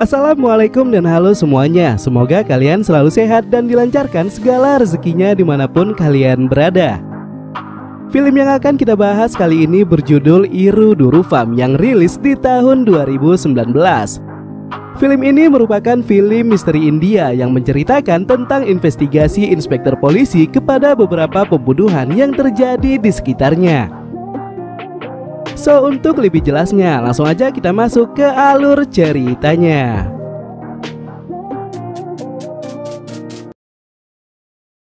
Assalamualaikum dan halo semuanya Semoga kalian selalu sehat dan dilancarkan segala rezekinya dimanapun kalian berada Film yang akan kita bahas kali ini berjudul Iru Durufam yang rilis di tahun 2019 Film ini merupakan film misteri India yang menceritakan tentang investigasi inspektor polisi kepada beberapa pembunuhan yang terjadi di sekitarnya. So untuk lebih jelasnya langsung aja kita masuk ke alur ceritanya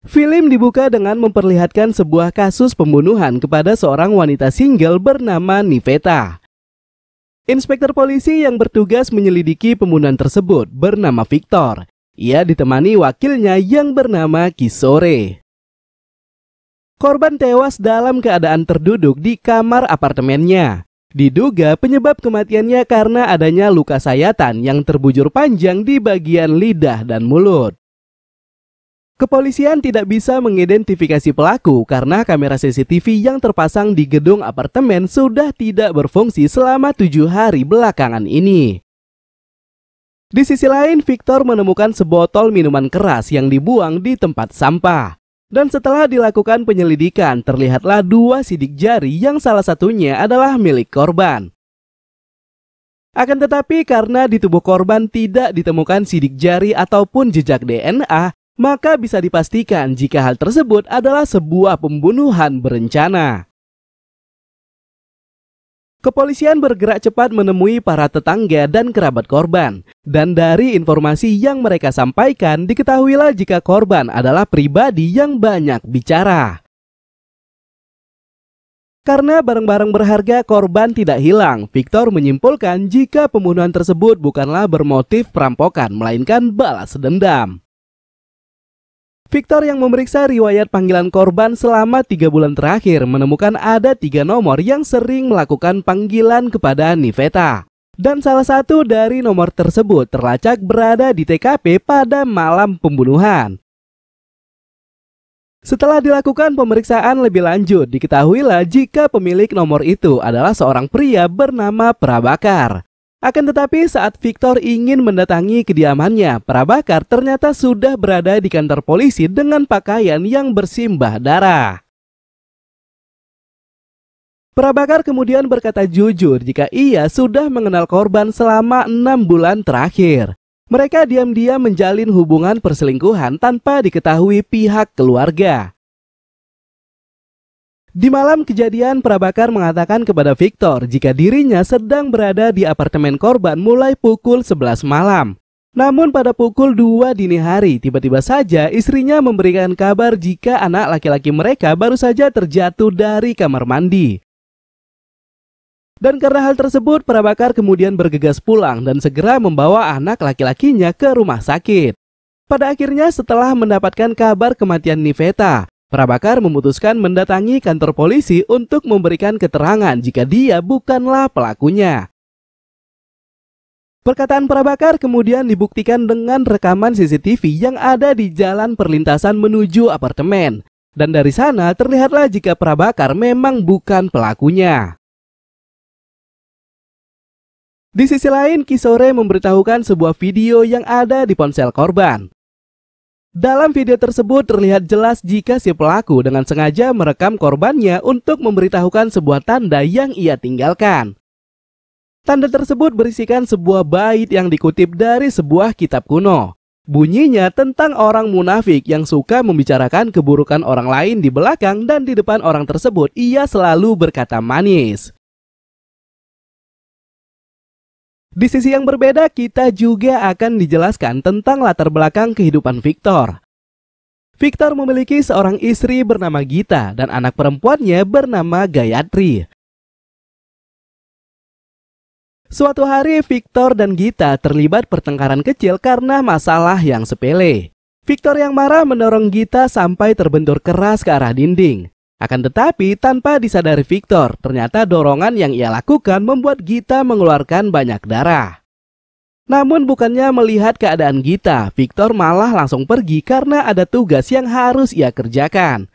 Film dibuka dengan memperlihatkan sebuah kasus pembunuhan kepada seorang wanita single bernama Niveta. Inspektur polisi yang bertugas menyelidiki pembunuhan tersebut bernama Victor. Ia ditemani wakilnya yang bernama Kisore. Korban tewas dalam keadaan terduduk di kamar apartemennya. Diduga penyebab kematiannya karena adanya luka sayatan yang terbujur panjang di bagian lidah dan mulut. Kepolisian tidak bisa mengidentifikasi pelaku karena kamera CCTV yang terpasang di gedung apartemen sudah tidak berfungsi selama tujuh hari belakangan ini. Di sisi lain, Victor menemukan sebotol minuman keras yang dibuang di tempat sampah. Dan setelah dilakukan penyelidikan, terlihatlah dua sidik jari yang salah satunya adalah milik korban. Akan tetapi karena di tubuh korban tidak ditemukan sidik jari ataupun jejak DNA, maka bisa dipastikan jika hal tersebut adalah sebuah pembunuhan berencana. Kepolisian bergerak cepat menemui para tetangga dan kerabat korban. Dan dari informasi yang mereka sampaikan, diketahuilah jika korban adalah pribadi yang banyak bicara. Karena barang-barang berharga korban tidak hilang, Victor menyimpulkan jika pembunuhan tersebut bukanlah bermotif perampokan, melainkan balas dendam. Victor yang memeriksa riwayat panggilan korban selama tiga bulan terakhir menemukan ada tiga nomor yang sering melakukan panggilan kepada Niveta. Dan salah satu dari nomor tersebut terlacak berada di TKP pada malam pembunuhan. Setelah dilakukan pemeriksaan lebih lanjut, diketahuilah jika pemilik nomor itu adalah seorang pria bernama Prabakar. Akan tetapi saat Victor ingin mendatangi kediamannya, Prabakar ternyata sudah berada di kantor polisi dengan pakaian yang bersimbah darah. Prabakar kemudian berkata jujur jika ia sudah mengenal korban selama enam bulan terakhir. Mereka diam-diam menjalin hubungan perselingkuhan tanpa diketahui pihak keluarga. Di malam kejadian, Prabakar mengatakan kepada Victor jika dirinya sedang berada di apartemen korban mulai pukul 11 malam. Namun pada pukul 2 dini hari, tiba-tiba saja istrinya memberikan kabar jika anak laki-laki mereka baru saja terjatuh dari kamar mandi. Dan karena hal tersebut, Prabakar kemudian bergegas pulang dan segera membawa anak laki-lakinya ke rumah sakit. Pada akhirnya setelah mendapatkan kabar kematian Niveta, Prabakar memutuskan mendatangi kantor polisi untuk memberikan keterangan jika dia bukanlah pelakunya. Perkataan Prabakar kemudian dibuktikan dengan rekaman CCTV yang ada di jalan perlintasan menuju apartemen. Dan dari sana terlihatlah jika Prabakar memang bukan pelakunya. Di sisi lain, Kisore memberitahukan sebuah video yang ada di ponsel korban. Dalam video tersebut terlihat jelas jika si pelaku dengan sengaja merekam korbannya untuk memberitahukan sebuah tanda yang ia tinggalkan. Tanda tersebut berisikan sebuah bait yang dikutip dari sebuah kitab kuno. Bunyinya tentang orang munafik yang suka membicarakan keburukan orang lain di belakang dan di depan orang tersebut ia selalu berkata manis. Di sisi yang berbeda, kita juga akan dijelaskan tentang latar belakang kehidupan Victor. Victor memiliki seorang istri bernama Gita dan anak perempuannya bernama Gayatri. Suatu hari, Victor dan Gita terlibat pertengkaran kecil karena masalah yang sepele. Victor yang marah mendorong Gita sampai terbentur keras ke arah dinding. Akan tetapi, tanpa disadari Victor, ternyata dorongan yang ia lakukan membuat Gita mengeluarkan banyak darah. Namun bukannya melihat keadaan Gita, Victor malah langsung pergi karena ada tugas yang harus ia kerjakan.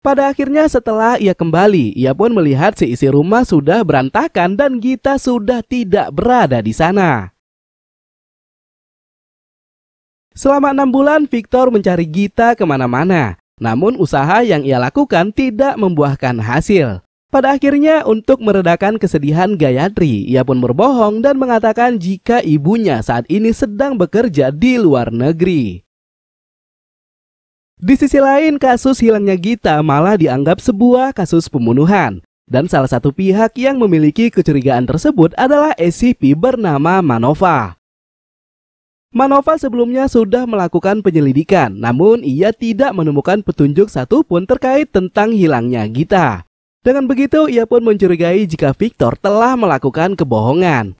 Pada akhirnya setelah ia kembali, ia pun melihat seisi rumah sudah berantakan dan Gita sudah tidak berada di sana. Selama enam bulan, Victor mencari Gita kemana-mana. Namun usaha yang ia lakukan tidak membuahkan hasil. Pada akhirnya, untuk meredakan kesedihan Gayatri, ia pun berbohong dan mengatakan jika ibunya saat ini sedang bekerja di luar negeri. Di sisi lain, kasus hilangnya Gita malah dianggap sebuah kasus pembunuhan. Dan salah satu pihak yang memiliki kecurigaan tersebut adalah SCP bernama Manova. Manova sebelumnya sudah melakukan penyelidikan, namun ia tidak menemukan petunjuk satupun terkait tentang hilangnya Gita. Dengan begitu, ia pun mencurigai jika Victor telah melakukan kebohongan.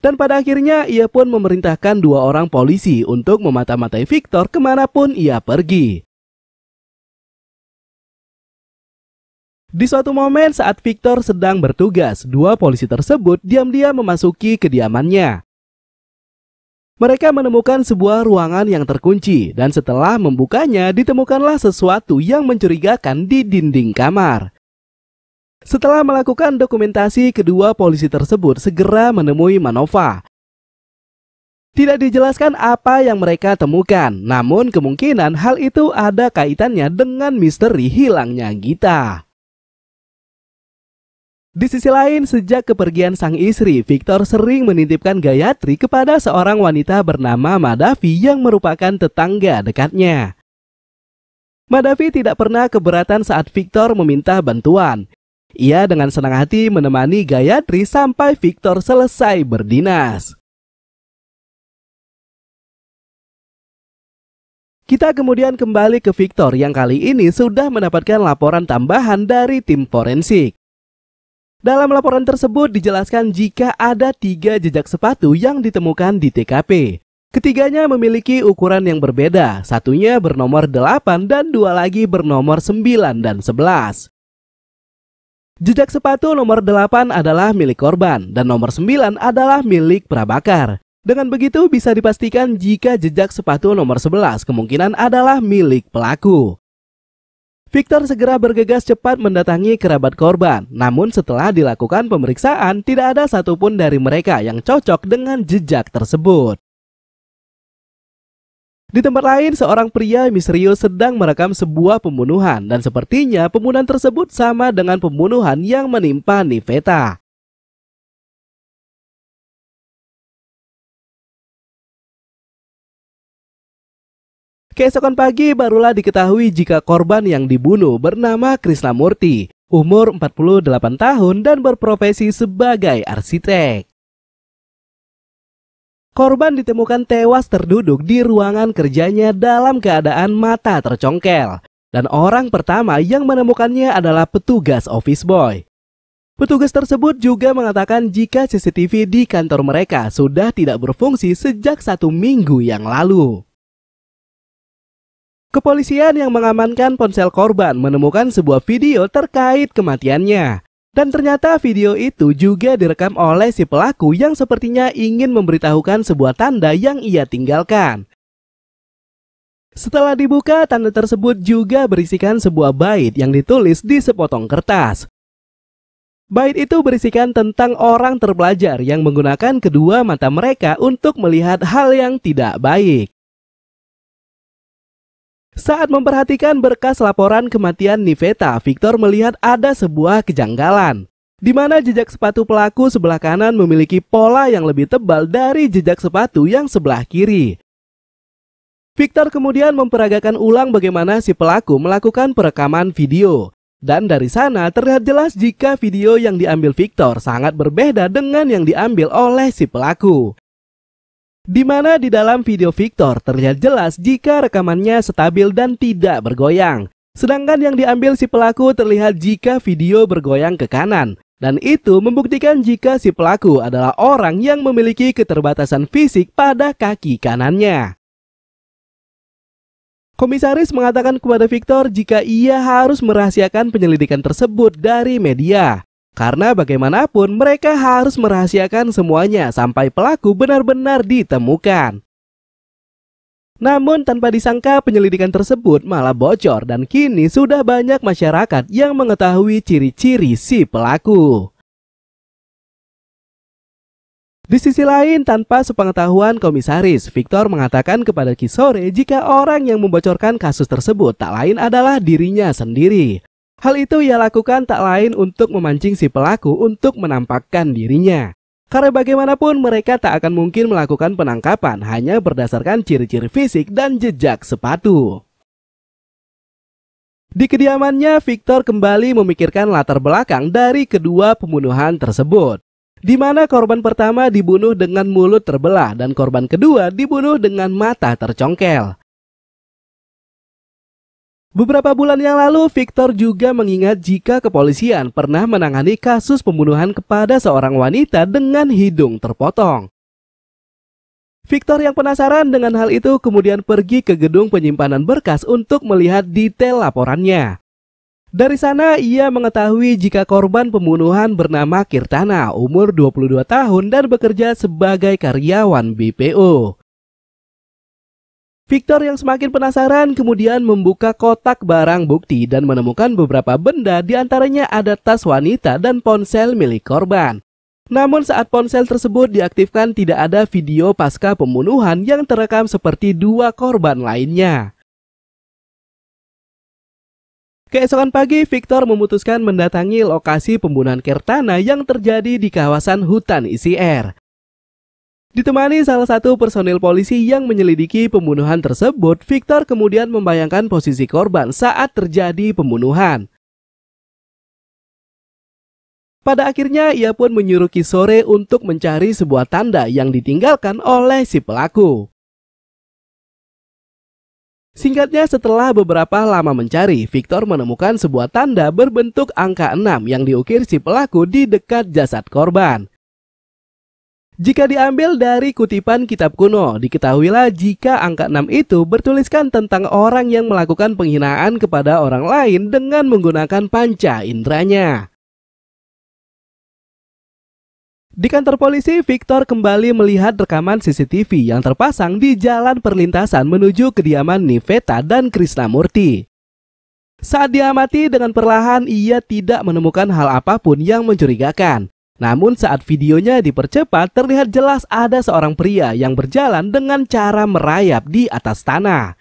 Dan pada akhirnya, ia pun memerintahkan dua orang polisi untuk memata-matai Victor kemanapun ia pergi. Di suatu momen saat Victor sedang bertugas, dua polisi tersebut diam-diam memasuki kediamannya. Mereka menemukan sebuah ruangan yang terkunci dan setelah membukanya ditemukanlah sesuatu yang mencurigakan di dinding kamar. Setelah melakukan dokumentasi, kedua polisi tersebut segera menemui Manova. Tidak dijelaskan apa yang mereka temukan, namun kemungkinan hal itu ada kaitannya dengan misteri hilangnya Gita. Di sisi lain, sejak kepergian sang istri, Victor sering menitipkan Gayatri kepada seorang wanita bernama Madavi yang merupakan tetangga dekatnya. Madavi tidak pernah keberatan saat Victor meminta bantuan. Ia dengan senang hati menemani Gayatri sampai Victor selesai berdinas. Kita kemudian kembali ke Victor yang kali ini sudah mendapatkan laporan tambahan dari tim forensik. Dalam laporan tersebut dijelaskan jika ada tiga jejak sepatu yang ditemukan di TKP. Ketiganya memiliki ukuran yang berbeda, satunya bernomor 8 dan dua lagi bernomor 9 dan 11. Jejak sepatu nomor 8 adalah milik korban dan nomor 9 adalah milik prabakar. Dengan begitu bisa dipastikan jika jejak sepatu nomor 11 kemungkinan adalah milik pelaku. Victor segera bergegas cepat mendatangi kerabat korban, namun setelah dilakukan pemeriksaan, tidak ada satupun dari mereka yang cocok dengan jejak tersebut. Di tempat lain, seorang pria misterius sedang merekam sebuah pembunuhan dan sepertinya pembunuhan tersebut sama dengan pembunuhan yang menimpa Niveta. Keesokan pagi barulah diketahui jika korban yang dibunuh bernama Murti, umur 48 tahun dan berprofesi sebagai arsitek. Korban ditemukan tewas terduduk di ruangan kerjanya dalam keadaan mata tercongkel. Dan orang pertama yang menemukannya adalah petugas office boy. Petugas tersebut juga mengatakan jika CCTV di kantor mereka sudah tidak berfungsi sejak satu minggu yang lalu. Kepolisian yang mengamankan ponsel korban menemukan sebuah video terkait kematiannya. Dan ternyata video itu juga direkam oleh si pelaku yang sepertinya ingin memberitahukan sebuah tanda yang ia tinggalkan. Setelah dibuka, tanda tersebut juga berisikan sebuah bait yang ditulis di sepotong kertas. Bait itu berisikan tentang orang terpelajar yang menggunakan kedua mata mereka untuk melihat hal yang tidak baik. Saat memperhatikan berkas laporan kematian Niveta, Victor melihat ada sebuah kejanggalan. Di mana jejak sepatu pelaku sebelah kanan memiliki pola yang lebih tebal dari jejak sepatu yang sebelah kiri. Victor kemudian memperagakan ulang bagaimana si pelaku melakukan perekaman video. Dan dari sana terlihat jelas jika video yang diambil Victor sangat berbeda dengan yang diambil oleh si pelaku di mana di dalam video Victor terlihat jelas jika rekamannya stabil dan tidak bergoyang. Sedangkan yang diambil si pelaku terlihat jika video bergoyang ke kanan. Dan itu membuktikan jika si pelaku adalah orang yang memiliki keterbatasan fisik pada kaki kanannya. Komisaris mengatakan kepada Victor jika ia harus merahasiakan penyelidikan tersebut dari media. Karena bagaimanapun mereka harus merahasiakan semuanya sampai pelaku benar-benar ditemukan. Namun tanpa disangka penyelidikan tersebut malah bocor dan kini sudah banyak masyarakat yang mengetahui ciri-ciri si pelaku. Di sisi lain, tanpa sepengetahuan komisaris, Victor mengatakan kepada Kisore jika orang yang membocorkan kasus tersebut tak lain adalah dirinya sendiri. Hal itu ia lakukan tak lain untuk memancing si pelaku untuk menampakkan dirinya. Karena bagaimanapun mereka tak akan mungkin melakukan penangkapan hanya berdasarkan ciri-ciri fisik dan jejak sepatu. Di kediamannya, Victor kembali memikirkan latar belakang dari kedua pembunuhan tersebut. Di mana korban pertama dibunuh dengan mulut terbelah dan korban kedua dibunuh dengan mata tercongkel. Beberapa bulan yang lalu, Victor juga mengingat jika kepolisian pernah menangani kasus pembunuhan kepada seorang wanita dengan hidung terpotong. Victor yang penasaran dengan hal itu kemudian pergi ke gedung penyimpanan berkas untuk melihat detail laporannya. Dari sana, ia mengetahui jika korban pembunuhan bernama Kirtana, umur 22 tahun dan bekerja sebagai karyawan BPO. Victor yang semakin penasaran kemudian membuka kotak barang bukti dan menemukan beberapa benda diantaranya ada tas wanita dan ponsel milik korban. Namun saat ponsel tersebut diaktifkan tidak ada video pasca pembunuhan yang terekam seperti dua korban lainnya. Keesokan pagi, Victor memutuskan mendatangi lokasi pembunuhan Kertana yang terjadi di kawasan hutan ICR. Ditemani salah satu personil polisi yang menyelidiki pembunuhan tersebut, Victor kemudian membayangkan posisi korban saat terjadi pembunuhan. Pada akhirnya, ia pun menyuruh Kisore untuk mencari sebuah tanda yang ditinggalkan oleh si pelaku. Singkatnya, setelah beberapa lama mencari, Victor menemukan sebuah tanda berbentuk angka 6 yang diukir si pelaku di dekat jasad korban. Jika diambil dari kutipan kitab kuno, diketahuilah jika angka 6 itu bertuliskan tentang orang yang melakukan penghinaan kepada orang lain dengan menggunakan panca indranya. Di kantor polisi, Victor kembali melihat rekaman CCTV yang terpasang di jalan perlintasan menuju kediaman Niveta dan Krisnamurti. Saat diamati dengan perlahan, ia tidak menemukan hal apapun yang mencurigakan. Namun saat videonya dipercepat, terlihat jelas ada seorang pria yang berjalan dengan cara merayap di atas tanah.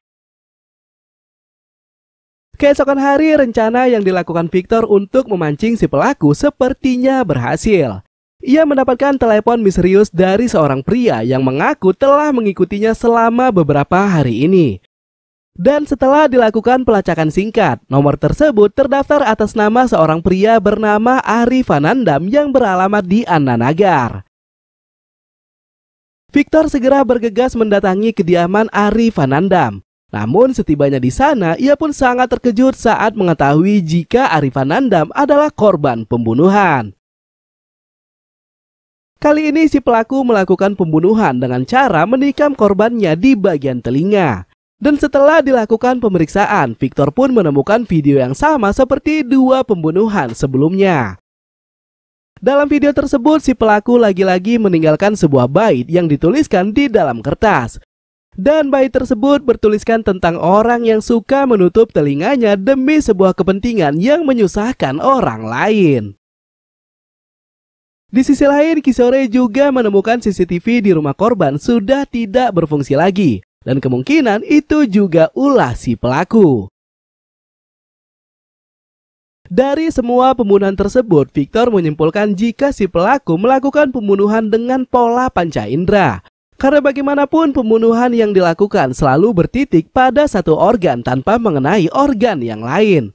Keesokan hari, rencana yang dilakukan Victor untuk memancing si pelaku sepertinya berhasil. Ia mendapatkan telepon misterius dari seorang pria yang mengaku telah mengikutinya selama beberapa hari ini. Dan setelah dilakukan pelacakan singkat, nomor tersebut terdaftar atas nama seorang pria bernama Ari Anandam yang beralamat di Ananagar. Victor segera bergegas mendatangi kediaman Ari Anandam. Namun setibanya di sana, ia pun sangat terkejut saat mengetahui jika Ari Anandam adalah korban pembunuhan. Kali ini si pelaku melakukan pembunuhan dengan cara menikam korbannya di bagian telinga. Dan setelah dilakukan pemeriksaan, Victor pun menemukan video yang sama seperti dua pembunuhan sebelumnya. Dalam video tersebut, si pelaku lagi-lagi meninggalkan sebuah bait yang dituliskan di dalam kertas. Dan bait tersebut bertuliskan tentang orang yang suka menutup telinganya demi sebuah kepentingan yang menyusahkan orang lain. Di sisi lain, Kisore juga menemukan CCTV di rumah korban sudah tidak berfungsi lagi dan kemungkinan itu juga ulah si pelaku. Dari semua pembunuhan tersebut, Victor menyimpulkan jika si pelaku melakukan pembunuhan dengan pola panca indera. Karena bagaimanapun pembunuhan yang dilakukan selalu bertitik pada satu organ tanpa mengenai organ yang lain.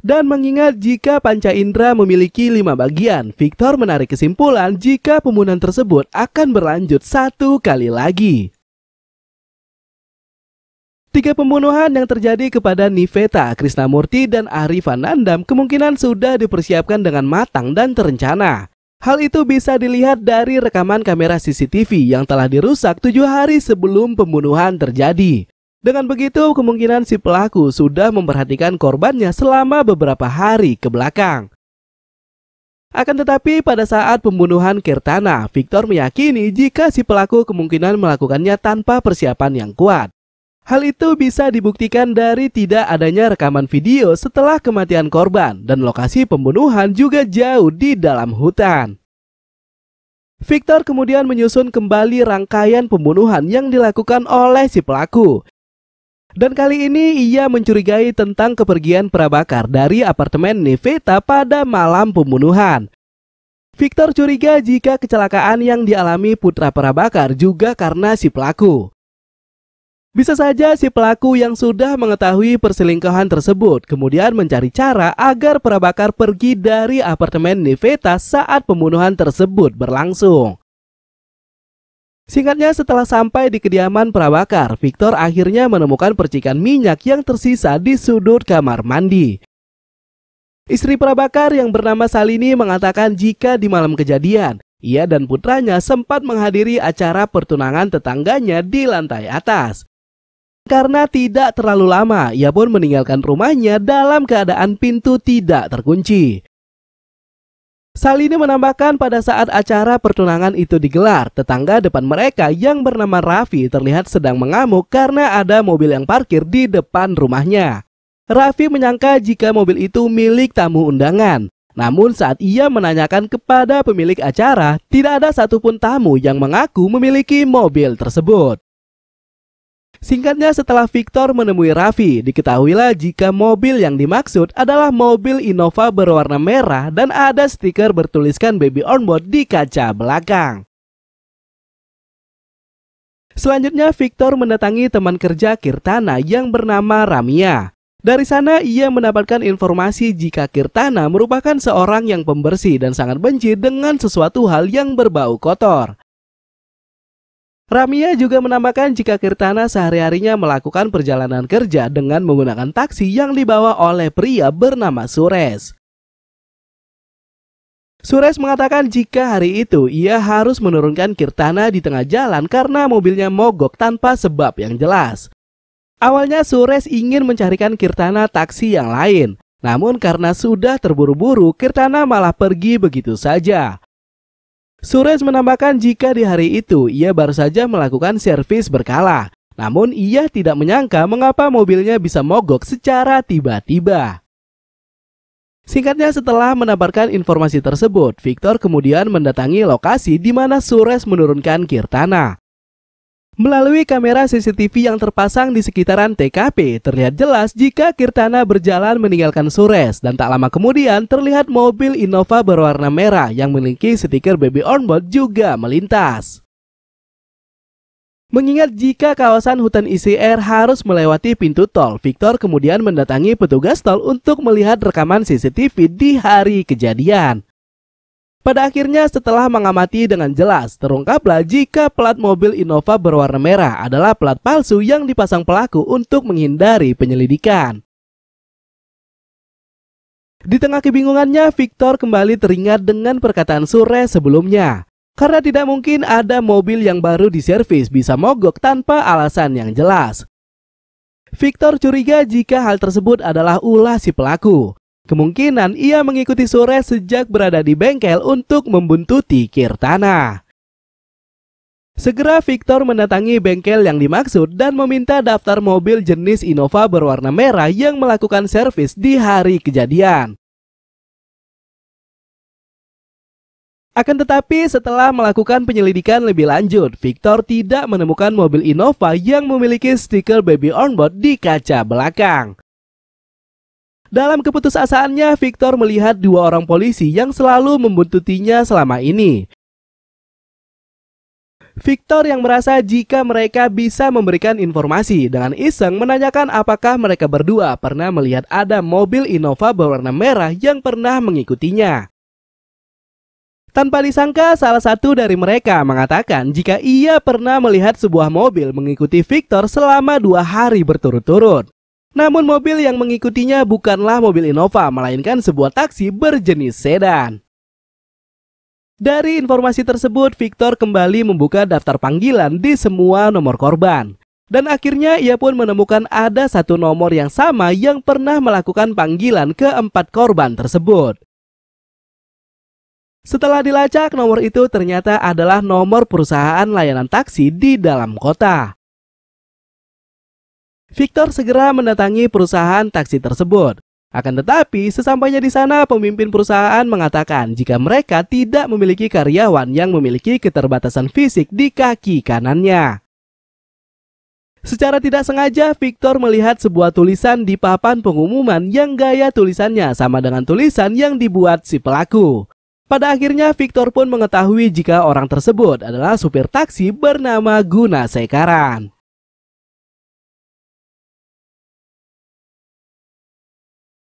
Dan mengingat jika panca indera memiliki lima bagian, Victor menarik kesimpulan jika pembunuhan tersebut akan berlanjut satu kali lagi. Tiga pembunuhan yang terjadi kepada Niveta, Krisnamurti, dan Arifan Nandam kemungkinan sudah dipersiapkan dengan matang dan terencana. Hal itu bisa dilihat dari rekaman kamera CCTV yang telah dirusak tujuh hari sebelum pembunuhan terjadi. Dengan begitu, kemungkinan si pelaku sudah memperhatikan korbannya selama beberapa hari ke belakang. Akan tetapi pada saat pembunuhan Kirtana, Victor meyakini jika si pelaku kemungkinan melakukannya tanpa persiapan yang kuat. Hal itu bisa dibuktikan dari tidak adanya rekaman video setelah kematian korban dan lokasi pembunuhan juga jauh di dalam hutan. Victor kemudian menyusun kembali rangkaian pembunuhan yang dilakukan oleh si pelaku. Dan kali ini ia mencurigai tentang kepergian Prabakar dari apartemen Neveta pada malam pembunuhan. Victor curiga jika kecelakaan yang dialami putra Prabakar juga karena si pelaku. Bisa saja si pelaku yang sudah mengetahui perselingkuhan tersebut kemudian mencari cara agar Prabakar pergi dari apartemen Niveta saat pembunuhan tersebut berlangsung. Singkatnya setelah sampai di kediaman Prabakar, Victor akhirnya menemukan percikan minyak yang tersisa di sudut kamar mandi. Istri Prabakar yang bernama Salini mengatakan jika di malam kejadian, ia dan putranya sempat menghadiri acara pertunangan tetangganya di lantai atas. Karena tidak terlalu lama, ia pun meninggalkan rumahnya dalam keadaan pintu tidak terkunci. Salini menambahkan pada saat acara pertunangan itu digelar, tetangga depan mereka yang bernama Raffi terlihat sedang mengamuk karena ada mobil yang parkir di depan rumahnya. Raffi menyangka jika mobil itu milik tamu undangan. Namun saat ia menanyakan kepada pemilik acara, tidak ada satupun tamu yang mengaku memiliki mobil tersebut. Singkatnya setelah Victor menemui Raffi, diketahuilah jika mobil yang dimaksud adalah mobil Innova berwarna merah dan ada stiker bertuliskan baby On Board di kaca belakang. Selanjutnya Victor mendatangi teman kerja Kirtana yang bernama Ramia. Dari sana ia mendapatkan informasi jika Kirtana merupakan seorang yang pembersih dan sangat benci dengan sesuatu hal yang berbau kotor. Ramia juga menambahkan jika Kirtana sehari-harinya melakukan perjalanan kerja dengan menggunakan taksi yang dibawa oleh pria bernama Sures. Sures mengatakan jika hari itu ia harus menurunkan Kirtana di tengah jalan karena mobilnya mogok tanpa sebab yang jelas. Awalnya Sures ingin mencarikan Kirtana taksi yang lain, namun karena sudah terburu-buru, Kirtana malah pergi begitu saja. Suresh menambahkan jika di hari itu ia baru saja melakukan servis berkala. Namun ia tidak menyangka mengapa mobilnya bisa mogok secara tiba-tiba. Singkatnya setelah menabarkan informasi tersebut, Victor kemudian mendatangi lokasi di mana Suresh menurunkan Kirtana. Melalui kamera CCTV yang terpasang di sekitaran TKP, terlihat jelas jika Kirtana berjalan meninggalkan Sures dan tak lama kemudian terlihat mobil Innova berwarna merah yang memiliki stiker Baby Onboard juga melintas. Mengingat jika kawasan hutan ICR harus melewati pintu tol, Victor kemudian mendatangi petugas tol untuk melihat rekaman CCTV di hari kejadian. Pada akhirnya setelah mengamati dengan jelas, terungkaplah jika plat mobil Innova berwarna merah adalah plat palsu yang dipasang pelaku untuk menghindari penyelidikan. Di tengah kebingungannya, Victor kembali teringat dengan perkataan Sure sebelumnya. Karena tidak mungkin ada mobil yang baru diservis bisa mogok tanpa alasan yang jelas. Victor curiga jika hal tersebut adalah ulah si pelaku. Kemungkinan ia mengikuti Sore sejak berada di bengkel untuk membuntuti Kirtana. Segera Victor mendatangi bengkel yang dimaksud dan meminta daftar mobil jenis Innova berwarna merah yang melakukan servis di hari kejadian. Akan tetapi setelah melakukan penyelidikan lebih lanjut, Victor tidak menemukan mobil Innova yang memiliki stiker baby onboard di kaca belakang. Dalam keputusasaannya, Victor melihat dua orang polisi yang selalu membuntutinya selama ini. Victor yang merasa jika mereka bisa memberikan informasi dengan iseng menanyakan apakah mereka berdua pernah melihat ada mobil Innova berwarna merah yang pernah mengikutinya. Tanpa disangka, salah satu dari mereka mengatakan jika ia pernah melihat sebuah mobil mengikuti Victor selama dua hari berturut-turut. Namun mobil yang mengikutinya bukanlah mobil Innova, melainkan sebuah taksi berjenis sedan. Dari informasi tersebut, Victor kembali membuka daftar panggilan di semua nomor korban. Dan akhirnya ia pun menemukan ada satu nomor yang sama yang pernah melakukan panggilan ke empat korban tersebut. Setelah dilacak, nomor itu ternyata adalah nomor perusahaan layanan taksi di dalam kota. Victor segera mendatangi perusahaan taksi tersebut. Akan tetapi, sesampainya di sana, pemimpin perusahaan mengatakan jika mereka tidak memiliki karyawan yang memiliki keterbatasan fisik di kaki kanannya. Secara tidak sengaja, Victor melihat sebuah tulisan di papan pengumuman yang gaya tulisannya sama dengan tulisan yang dibuat si pelaku. Pada akhirnya, Victor pun mengetahui jika orang tersebut adalah supir taksi bernama Guna Sekaran.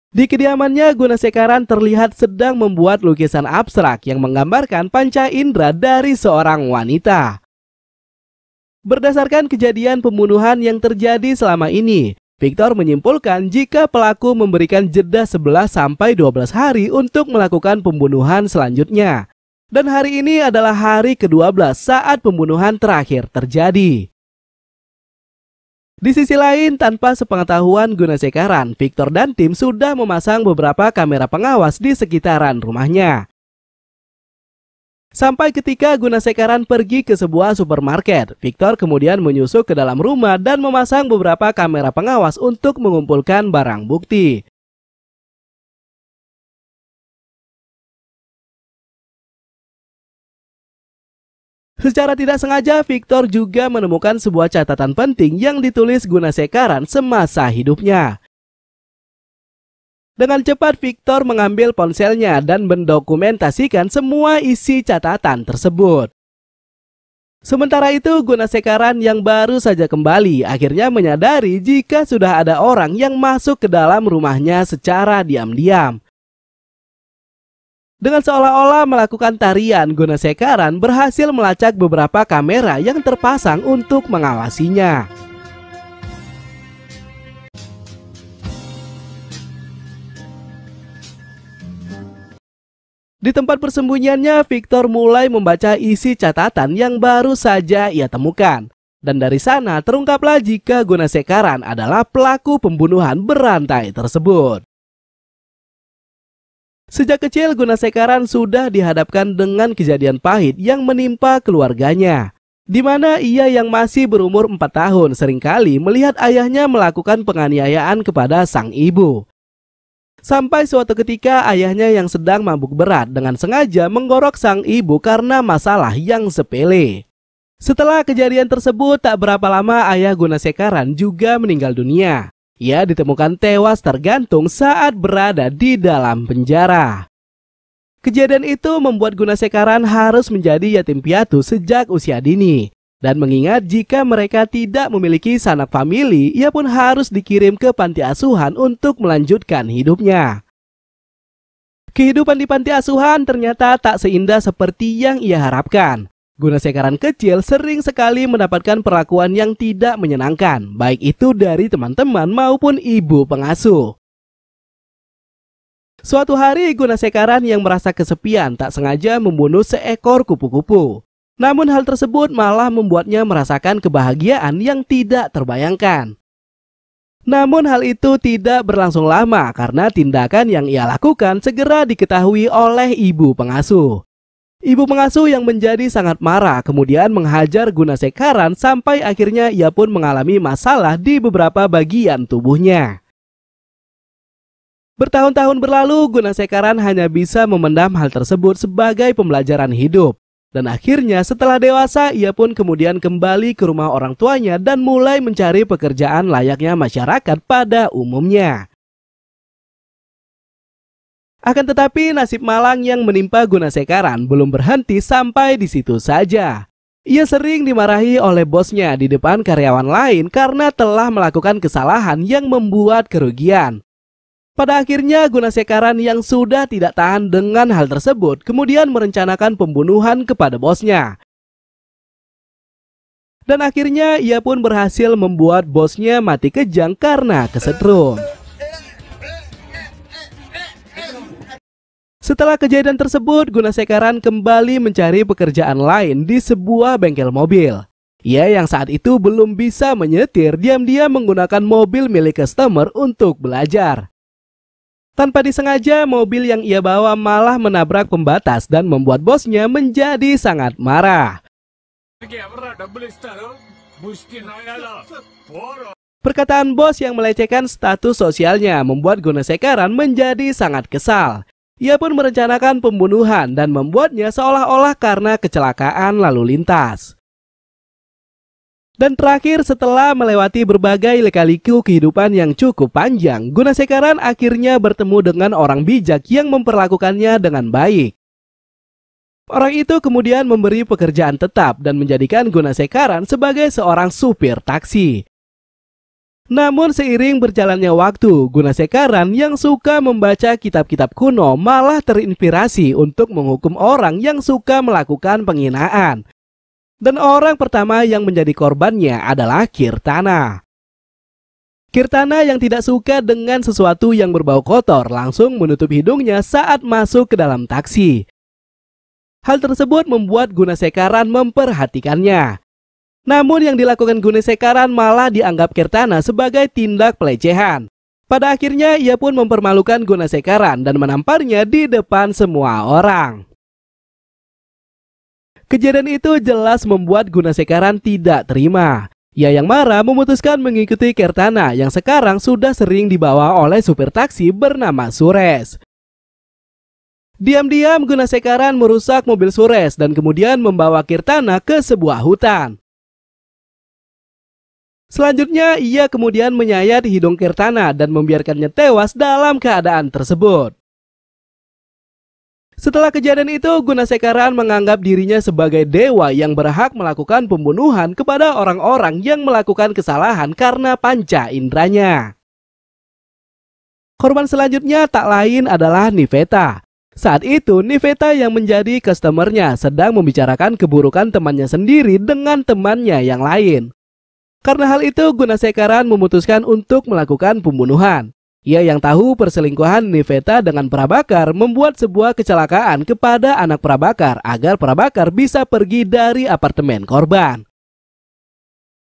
Di kediamannya, Guna Sekaran terlihat sedang membuat lukisan abstrak yang menggambarkan panca indera dari seorang wanita. Berdasarkan kejadian pembunuhan yang terjadi selama ini, Victor menyimpulkan jika pelaku memberikan jeda 11-12 hari untuk melakukan pembunuhan selanjutnya. Dan hari ini adalah hari ke-12 saat pembunuhan terakhir terjadi. Di sisi lain, tanpa sepengetahuan Guna Sekaran, Victor dan tim sudah memasang beberapa kamera pengawas di sekitaran rumahnya. Sampai ketika Guna Sekaran pergi ke sebuah supermarket, Victor kemudian menyusup ke dalam rumah dan memasang beberapa kamera pengawas untuk mengumpulkan barang bukti. Secara tidak sengaja, Victor juga menemukan sebuah catatan penting yang ditulis guna sekaran semasa hidupnya. Dengan cepat, Victor mengambil ponselnya dan mendokumentasikan semua isi catatan tersebut. Sementara itu, guna sekaran yang baru saja kembali akhirnya menyadari jika sudah ada orang yang masuk ke dalam rumahnya secara diam-diam. Dengan seolah-olah melakukan tarian guna sekaran berhasil melacak beberapa kamera yang terpasang untuk mengawasinya. Di tempat persembunyiannya, Victor mulai membaca isi catatan yang baru saja ia temukan. Dan dari sana terungkaplah jika Guna Sekaran adalah pelaku pembunuhan berantai tersebut. Sejak kecil Gunasekaran sudah dihadapkan dengan kejadian pahit yang menimpa keluarganya. Di mana ia yang masih berumur 4 tahun seringkali melihat ayahnya melakukan penganiayaan kepada sang ibu. Sampai suatu ketika ayahnya yang sedang mabuk berat dengan sengaja menggorok sang ibu karena masalah yang sepele. Setelah kejadian tersebut tak berapa lama ayah Gunasekaran juga meninggal dunia. Ia ditemukan tewas tergantung saat berada di dalam penjara. Kejadian itu membuat Gunasekaran harus menjadi yatim piatu sejak usia dini. Dan mengingat jika mereka tidak memiliki sanak famili, ia pun harus dikirim ke panti asuhan untuk melanjutkan hidupnya. Kehidupan di panti asuhan ternyata tak seindah seperti yang ia harapkan. Guna sekaran kecil sering sekali mendapatkan perlakuan yang tidak menyenangkan, baik itu dari teman-teman maupun ibu pengasuh. Suatu hari Guna Sekaran yang merasa kesepian tak sengaja membunuh seekor kupu-kupu. Namun hal tersebut malah membuatnya merasakan kebahagiaan yang tidak terbayangkan. Namun hal itu tidak berlangsung lama karena tindakan yang ia lakukan segera diketahui oleh ibu pengasuh. Ibu pengasuh yang menjadi sangat marah kemudian menghajar sekaran sampai akhirnya ia pun mengalami masalah di beberapa bagian tubuhnya. Bertahun-tahun berlalu, Sekaran hanya bisa memendam hal tersebut sebagai pembelajaran hidup. Dan akhirnya setelah dewasa, ia pun kemudian kembali ke rumah orang tuanya dan mulai mencari pekerjaan layaknya masyarakat pada umumnya. Akan tetapi nasib malang yang menimpa Gunasekaran belum berhenti sampai di situ saja. Ia sering dimarahi oleh bosnya di depan karyawan lain karena telah melakukan kesalahan yang membuat kerugian. Pada akhirnya Gunasekaran yang sudah tidak tahan dengan hal tersebut kemudian merencanakan pembunuhan kepada bosnya. Dan akhirnya ia pun berhasil membuat bosnya mati kejang karena kesetrum. Setelah kejadian tersebut, Sekaran kembali mencari pekerjaan lain di sebuah bengkel mobil. Ia yang saat itu belum bisa menyetir diam-diam menggunakan mobil milik customer untuk belajar. Tanpa disengaja, mobil yang ia bawa malah menabrak pembatas dan membuat bosnya menjadi sangat marah. Perkataan bos yang melecehkan status sosialnya membuat Sekaran menjadi sangat kesal. Ia pun merencanakan pembunuhan dan membuatnya seolah-olah karena kecelakaan lalu lintas. Dan terakhir setelah melewati berbagai lika-liku kehidupan yang cukup panjang, Gunasekaran akhirnya bertemu dengan orang bijak yang memperlakukannya dengan baik. Orang itu kemudian memberi pekerjaan tetap dan menjadikan Gunasekaran sebagai seorang supir taksi. Namun seiring berjalannya waktu, sekaran yang suka membaca kitab-kitab kuno malah terinspirasi untuk menghukum orang yang suka melakukan penghinaan. Dan orang pertama yang menjadi korbannya adalah Kirtana. Kirtana yang tidak suka dengan sesuatu yang berbau kotor langsung menutup hidungnya saat masuk ke dalam taksi. Hal tersebut membuat sekaran memperhatikannya. Namun yang dilakukan Gune malah dianggap Kirtana sebagai tindak pelecehan. Pada akhirnya ia pun mempermalukan Gunasekaran dan menamparnya di depan semua orang. Kejadian itu jelas membuat Gunasekaran tidak terima. Ia yang marah memutuskan mengikuti Kirtana yang sekarang sudah sering dibawa oleh supir taksi bernama Sures. Diam-diam Gunasekaran merusak mobil Sures dan kemudian membawa Kirtana ke sebuah hutan. Selanjutnya, ia kemudian menyayat hidung Kirtana dan membiarkannya tewas dalam keadaan tersebut. Setelah kejadian itu, Gunasekaran menganggap dirinya sebagai dewa yang berhak melakukan pembunuhan kepada orang-orang yang melakukan kesalahan karena panca indranya. Korban selanjutnya tak lain adalah Niveta. Saat itu, Niveta yang menjadi customernya sedang membicarakan keburukan temannya sendiri dengan temannya yang lain. Karena hal itu, Gunasekaran memutuskan untuk melakukan pembunuhan. Ia yang tahu perselingkuhan Niveta dengan Prabakar membuat sebuah kecelakaan kepada anak Prabakar agar Prabakar bisa pergi dari apartemen korban.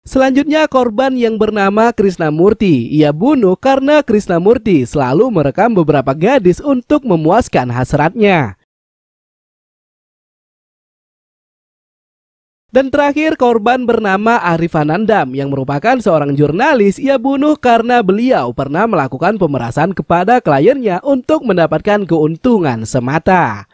Selanjutnya korban yang bernama Krishna Murti ia bunuh karena Krishna Murti selalu merekam beberapa gadis untuk memuaskan hasratnya. Dan terakhir korban bernama Arif Anandam yang merupakan seorang jurnalis ia bunuh karena beliau pernah melakukan pemerasan kepada kliennya untuk mendapatkan keuntungan semata.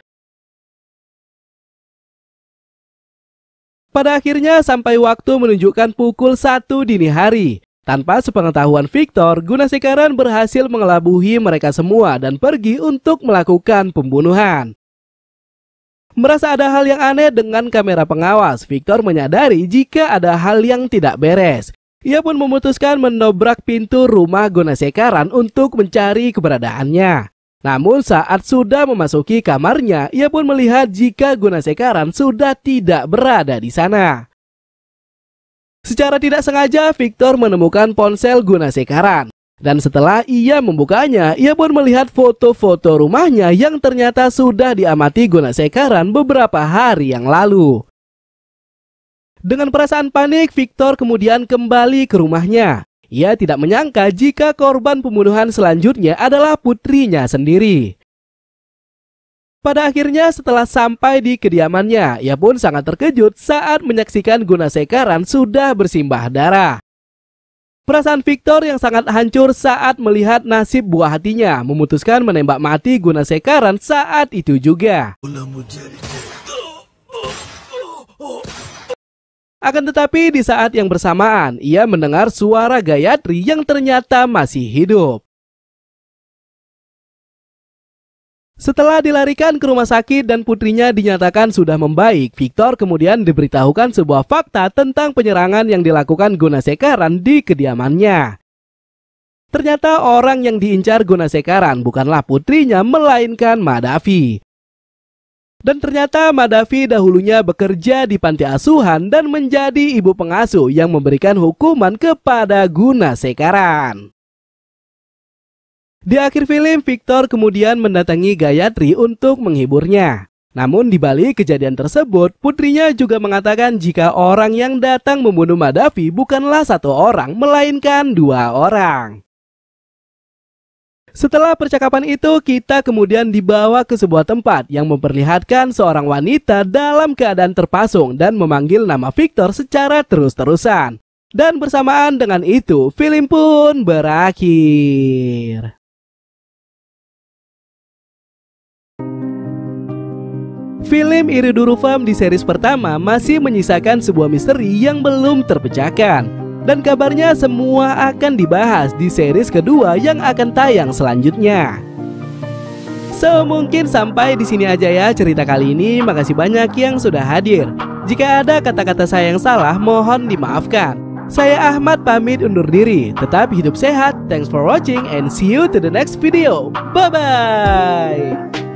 Pada akhirnya sampai waktu menunjukkan pukul 1 dini hari. Tanpa sepengetahuan Victor, Gunasekaran berhasil mengelabuhi mereka semua dan pergi untuk melakukan pembunuhan. Merasa ada hal yang aneh dengan kamera pengawas, Victor menyadari jika ada hal yang tidak beres. Ia pun memutuskan menobrak pintu rumah Gunasekaran untuk mencari keberadaannya. Namun saat sudah memasuki kamarnya, ia pun melihat jika Gunasekaran sudah tidak berada di sana. Secara tidak sengaja, Victor menemukan ponsel Gunasekaran. Dan setelah ia membukanya, ia pun melihat foto-foto rumahnya yang ternyata sudah diamati Guna Sekaran beberapa hari yang lalu. Dengan perasaan panik, Victor kemudian kembali ke rumahnya. Ia tidak menyangka jika korban pembunuhan selanjutnya adalah putrinya sendiri. Pada akhirnya setelah sampai di kediamannya, ia pun sangat terkejut saat menyaksikan Guna Sekaran sudah bersimbah darah. Perasaan Victor yang sangat hancur saat melihat nasib buah hatinya memutuskan menembak mati guna sekaran saat itu juga. Akan tetapi di saat yang bersamaan, ia mendengar suara Gayatri yang ternyata masih hidup. Setelah dilarikan ke rumah sakit dan putrinya dinyatakan sudah membaik, Victor kemudian diberitahukan sebuah fakta tentang penyerangan yang dilakukan Guna Sekaran di kediamannya. Ternyata orang yang diincar Guna Sekaran bukanlah putrinya melainkan Madavi. Dan ternyata Madavi dahulunya bekerja di panti asuhan dan menjadi ibu pengasuh yang memberikan hukuman kepada Guna Sekaran. Di akhir film, Victor kemudian mendatangi Gayatri untuk menghiburnya. Namun di balik kejadian tersebut, putrinya juga mengatakan jika orang yang datang membunuh Madafi bukanlah satu orang, melainkan dua orang. Setelah percakapan itu, kita kemudian dibawa ke sebuah tempat yang memperlihatkan seorang wanita dalam keadaan terpasung dan memanggil nama Victor secara terus-terusan. Dan bersamaan dengan itu, film pun berakhir. Film Iriduru Farm di series pertama masih menyisakan sebuah misteri yang belum terpecahkan. Dan kabarnya semua akan dibahas di series kedua yang akan tayang selanjutnya. So, mungkin sampai di sini aja ya cerita kali ini. Makasih banyak yang sudah hadir. Jika ada kata-kata saya yang salah, mohon dimaafkan. Saya Ahmad pamit undur diri. Tetap hidup sehat. Thanks for watching and see you to the next video. Bye bye.